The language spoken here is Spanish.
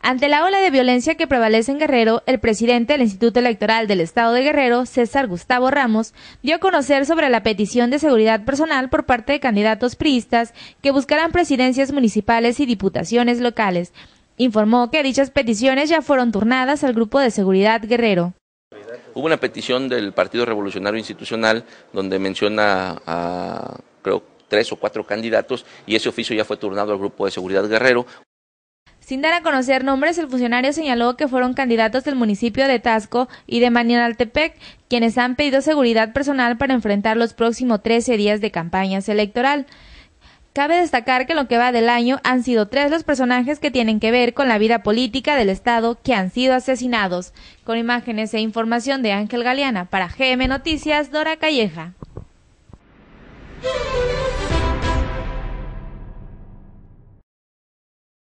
Ante la ola de violencia que prevalece en Guerrero, el presidente del Instituto Electoral del Estado de Guerrero, César Gustavo Ramos, dio a conocer sobre la petición de seguridad personal por parte de candidatos priistas que buscarán presidencias municipales y diputaciones locales. Informó que dichas peticiones ya fueron turnadas al Grupo de Seguridad Guerrero. Hubo una petición del Partido Revolucionario Institucional donde menciona a, creo, tres o cuatro candidatos y ese oficio ya fue turnado al Grupo de Seguridad Guerrero. Sin dar a conocer nombres, el funcionario señaló que fueron candidatos del municipio de Tasco y de Manialtepec quienes han pedido seguridad personal para enfrentar los próximos 13 días de campañas electoral. Cabe destacar que lo que va del año han sido tres los personajes que tienen que ver con la vida política del Estado que han sido asesinados. Con imágenes e información de Ángel Galeana para GM Noticias, Dora Calleja.